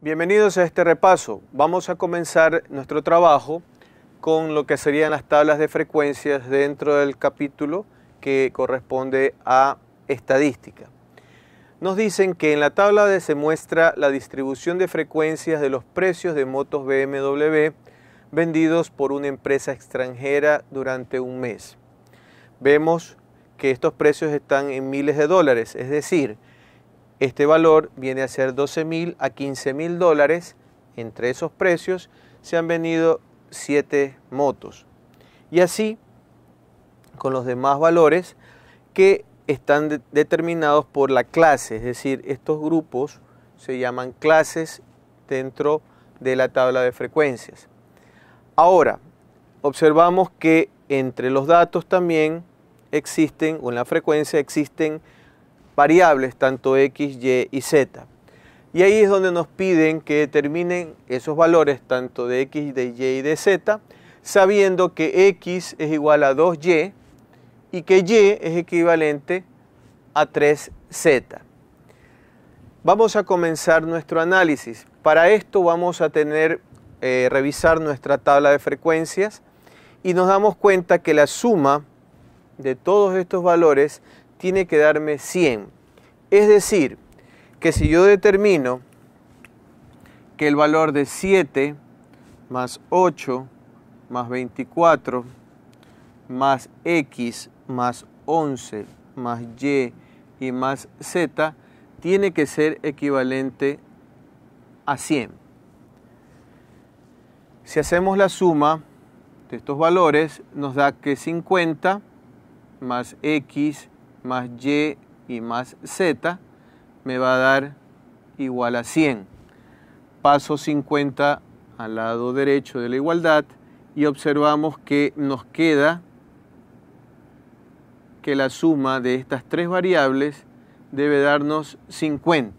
Bienvenidos a este repaso. Vamos a comenzar nuestro trabajo con lo que serían las tablas de frecuencias dentro del capítulo que corresponde a estadística. Nos dicen que en la tabla se muestra la distribución de frecuencias de los precios de motos BMW vendidos por una empresa extranjera durante un mes. Vemos que estos precios están en miles de dólares, es decir, este valor viene a ser 12.000 a 15 mil dólares. Entre esos precios se han venido 7 motos. Y así con los demás valores que están determinados por la clase, es decir, estos grupos se llaman clases dentro de la tabla de frecuencias. Ahora, observamos que entre los datos también existen, o en la frecuencia existen variables, tanto X, Y y Z. Y ahí es donde nos piden que determinen esos valores, tanto de X, de Y y de Z, sabiendo que X es igual a 2Y y que Y es equivalente a 3Z. Vamos a comenzar nuestro análisis. Para esto vamos a tener, eh, revisar nuestra tabla de frecuencias y nos damos cuenta que la suma de todos estos valores tiene que darme 100. Es decir, que si yo determino que el valor de 7 más 8 más 24 más x más 11 más y y más z tiene que ser equivalente a 100. Si hacemos la suma de estos valores nos da que 50 más x más y y más z me va a dar igual a 100. Paso 50 al lado derecho de la igualdad y observamos que nos queda que la suma de estas tres variables debe darnos 50.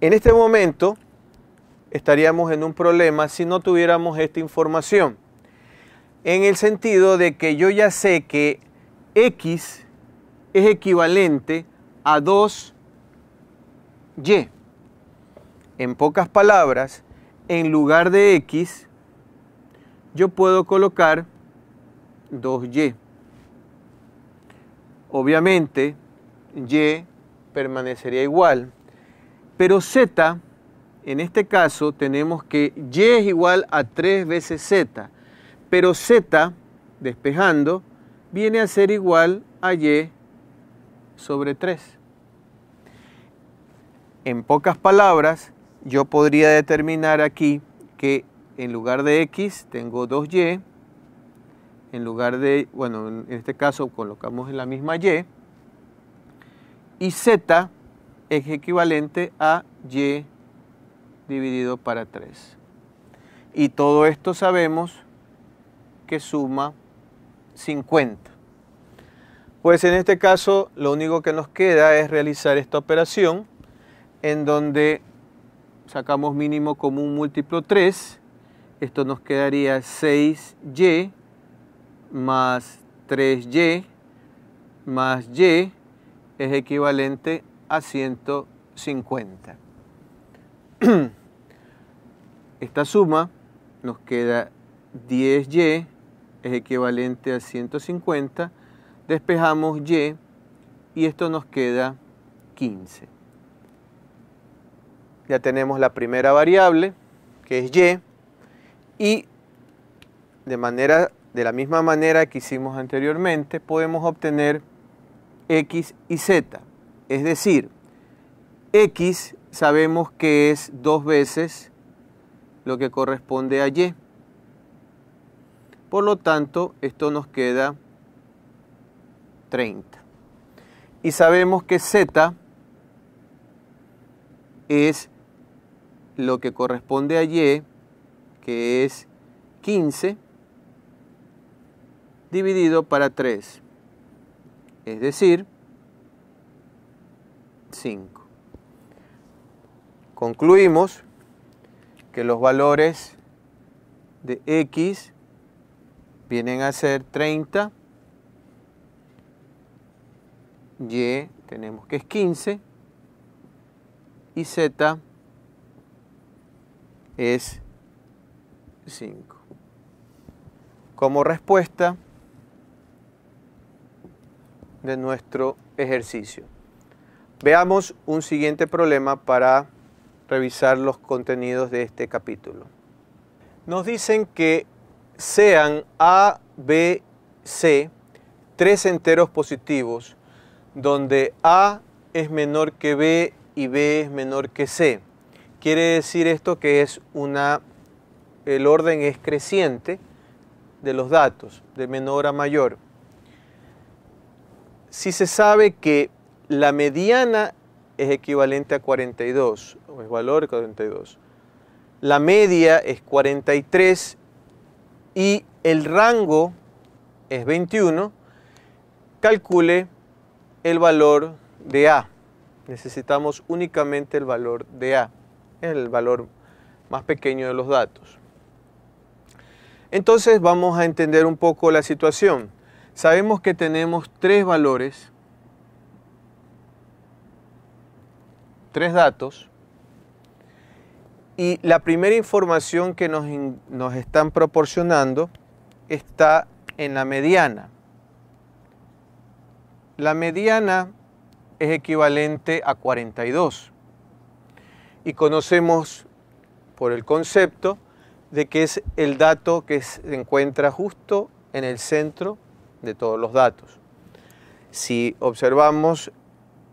En este momento estaríamos en un problema si no tuviéramos esta información, en el sentido de que yo ya sé que x es equivalente a 2y. En pocas palabras, en lugar de x, yo puedo colocar 2y. Obviamente, y permanecería igual, pero z, en este caso, tenemos que y es igual a 3 veces z, pero z, despejando, viene a ser igual a y sobre 3. En pocas palabras, yo podría determinar aquí que en lugar de x tengo 2y, en lugar de, bueno, en este caso colocamos en la misma y, y z es equivalente a y dividido para 3. Y todo esto sabemos que suma 50. Pues en este caso lo único que nos queda es realizar esta operación en donde sacamos mínimo común múltiplo 3. Esto nos quedaría 6y más 3y más y es equivalente a 150. Esta suma nos queda 10y es equivalente a 150 despejamos y y esto nos queda 15. Ya tenemos la primera variable, que es y, y de, manera, de la misma manera que hicimos anteriormente, podemos obtener x y z. Es decir, x sabemos que es dos veces lo que corresponde a y. Por lo tanto, esto nos queda 30. Y sabemos que Z es lo que corresponde a Y, que es 15, dividido para 3, es decir, 5. Concluimos que los valores de X vienen a ser 30, y tenemos que es 15 y Z es 5. Como respuesta de nuestro ejercicio. Veamos un siguiente problema para revisar los contenidos de este capítulo. Nos dicen que sean A, B, C tres enteros positivos donde A es menor que B y B es menor que C. Quiere decir esto que es una, el orden es creciente de los datos, de menor a mayor. Si se sabe que la mediana es equivalente a 42, o es valor 42, la media es 43 y el rango es 21, calcule el valor de A. Necesitamos únicamente el valor de A, el valor más pequeño de los datos. Entonces vamos a entender un poco la situación. Sabemos que tenemos tres valores, tres datos, y la primera información que nos, nos están proporcionando está en la mediana. La mediana es equivalente a 42. Y conocemos por el concepto de que es el dato que se encuentra justo en el centro de todos los datos. Si observamos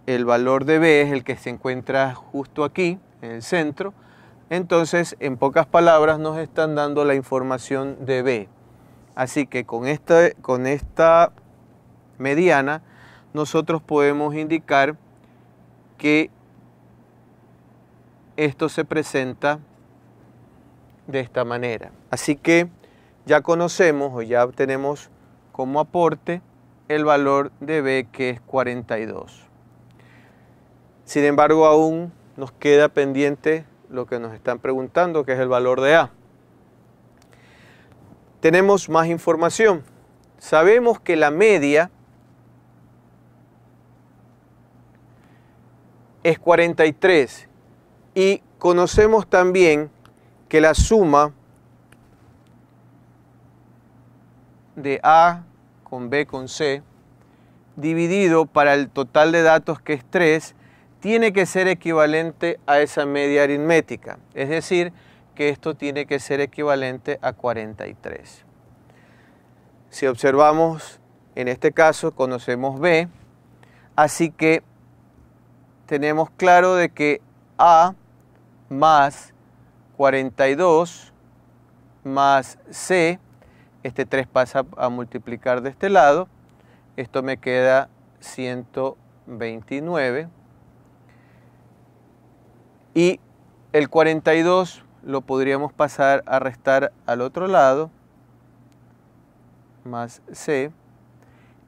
el valor de B es el que se encuentra justo aquí, en el centro, entonces en pocas palabras nos están dando la información de B. Así que con esta, con esta mediana nosotros podemos indicar que esto se presenta de esta manera. Así que ya conocemos o ya tenemos como aporte el valor de B que es 42. Sin embargo, aún nos queda pendiente lo que nos están preguntando, que es el valor de A. Tenemos más información. Sabemos que la media es 43. Y conocemos también que la suma de A con B con C dividido para el total de datos que es 3 tiene que ser equivalente a esa media aritmética. Es decir, que esto tiene que ser equivalente a 43. Si observamos, en este caso conocemos B, así que tenemos claro de que A más 42 más C, este 3 pasa a multiplicar de este lado, esto me queda 129 y el 42 lo podríamos pasar a restar al otro lado, más C,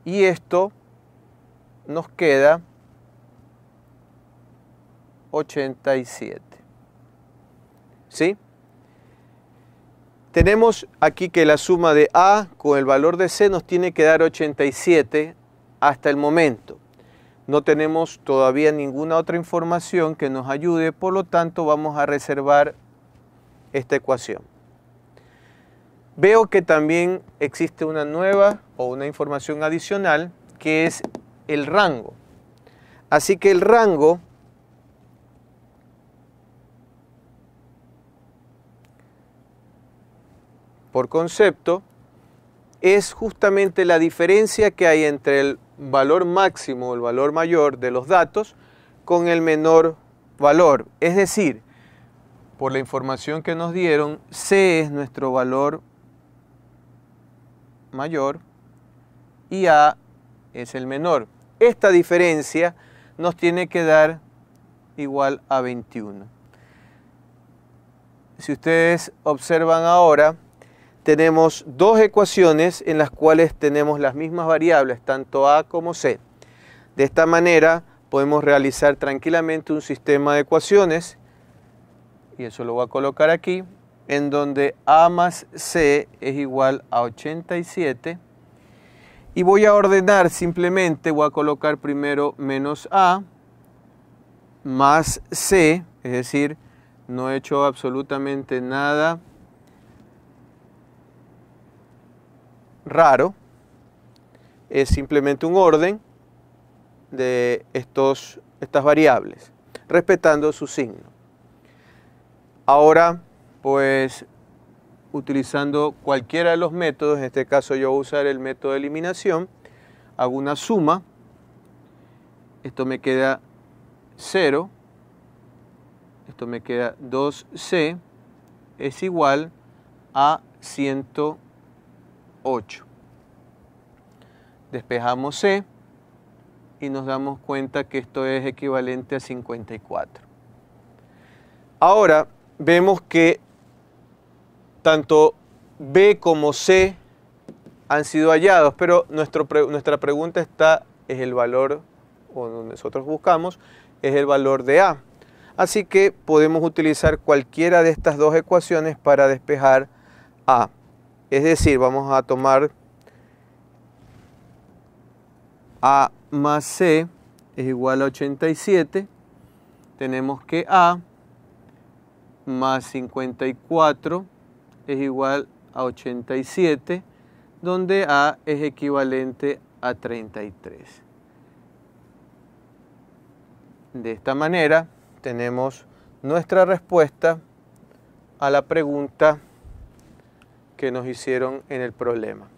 y esto nos queda 87. ¿Sí? Tenemos aquí que la suma de A con el valor de C nos tiene que dar 87 hasta el momento. No tenemos todavía ninguna otra información que nos ayude, por lo tanto vamos a reservar esta ecuación. Veo que también existe una nueva o una información adicional que es el rango. Así que el rango por concepto es justamente la diferencia que hay entre el valor máximo, el valor mayor de los datos con el menor valor. Es decir, por la información que nos dieron, C es nuestro valor mayor y A es el menor. Esta diferencia nos tiene que dar igual a 21. Si ustedes observan ahora, tenemos dos ecuaciones en las cuales tenemos las mismas variables, tanto A como C. De esta manera podemos realizar tranquilamente un sistema de ecuaciones, y eso lo voy a colocar aquí, en donde A más C es igual a 87, y voy a ordenar simplemente, voy a colocar primero menos A más C, es decir, no he hecho absolutamente nada raro, es simplemente un orden de estos, estas variables, respetando su signo. Ahora, pues utilizando cualquiera de los métodos, en este caso yo voy a usar el método de eliminación, hago una suma, esto me queda 0, esto me queda 2c, es igual a 102. 8. Despejamos C y nos damos cuenta que esto es equivalente a 54. Ahora vemos que tanto B como C han sido hallados, pero nuestra pregunta está, es el valor, o nosotros buscamos, es el valor de A. Así que podemos utilizar cualquiera de estas dos ecuaciones para despejar A. Es decir, vamos a tomar A más C es igual a 87. Tenemos que A más 54 es igual a 87, donde A es equivalente a 33. De esta manera tenemos nuestra respuesta a la pregunta que nos hicieron en el problema.